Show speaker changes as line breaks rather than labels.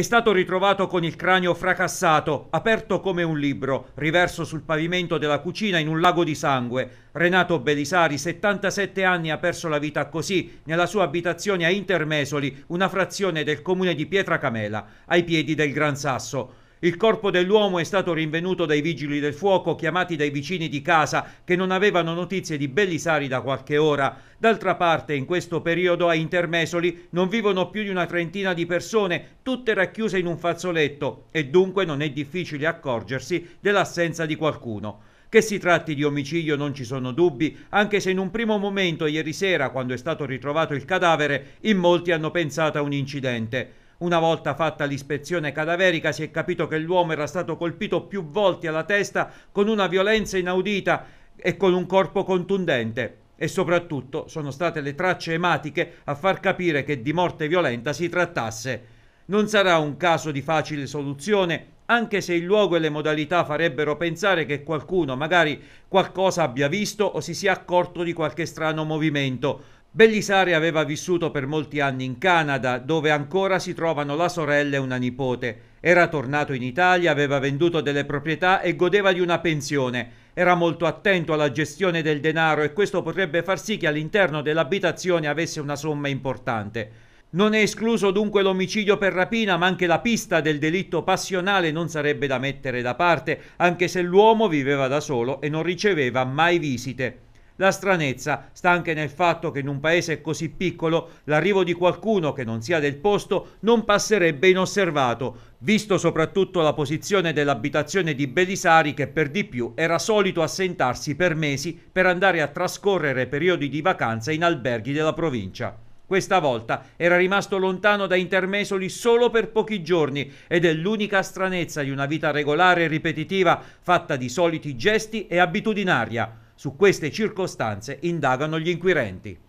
è stato ritrovato con il cranio fracassato, aperto come un libro, riverso sul pavimento della cucina in un lago di sangue. Renato Belisari, 77 anni, ha perso la vita così, nella sua abitazione a Intermesoli, una frazione del comune di Pietracamela, ai piedi del Gran Sasso. Il corpo dell'uomo è stato rinvenuto dai vigili del fuoco chiamati dai vicini di casa che non avevano notizie di Bellisari da qualche ora. D'altra parte, in questo periodo a Intermesoli non vivono più di una trentina di persone, tutte racchiuse in un fazzoletto e dunque non è difficile accorgersi dell'assenza di qualcuno. Che si tratti di omicidio non ci sono dubbi, anche se in un primo momento ieri sera, quando è stato ritrovato il cadavere, in molti hanno pensato a un incidente. Una volta fatta l'ispezione cadaverica si è capito che l'uomo era stato colpito più volte alla testa con una violenza inaudita e con un corpo contundente e soprattutto sono state le tracce ematiche a far capire che di morte violenta si trattasse. Non sarà un caso di facile soluzione, anche se il luogo e le modalità farebbero pensare che qualcuno magari qualcosa abbia visto o si sia accorto di qualche strano movimento. Bellisare aveva vissuto per molti anni in Canada, dove ancora si trovano la sorella e una nipote. Era tornato in Italia, aveva venduto delle proprietà e godeva di una pensione. Era molto attento alla gestione del denaro e questo potrebbe far sì che all'interno dell'abitazione avesse una somma importante. Non è escluso dunque l'omicidio per rapina, ma anche la pista del delitto passionale non sarebbe da mettere da parte, anche se l'uomo viveva da solo e non riceveva mai visite. La stranezza sta anche nel fatto che in un paese così piccolo l'arrivo di qualcuno che non sia del posto non passerebbe inosservato, visto soprattutto la posizione dell'abitazione di Belisari che per di più era solito assentarsi per mesi per andare a trascorrere periodi di vacanza in alberghi della provincia. Questa volta era rimasto lontano da Intermesoli solo per pochi giorni ed è l'unica stranezza di una vita regolare e ripetitiva fatta di soliti gesti e abitudinaria. Su queste circostanze indagano gli inquirenti.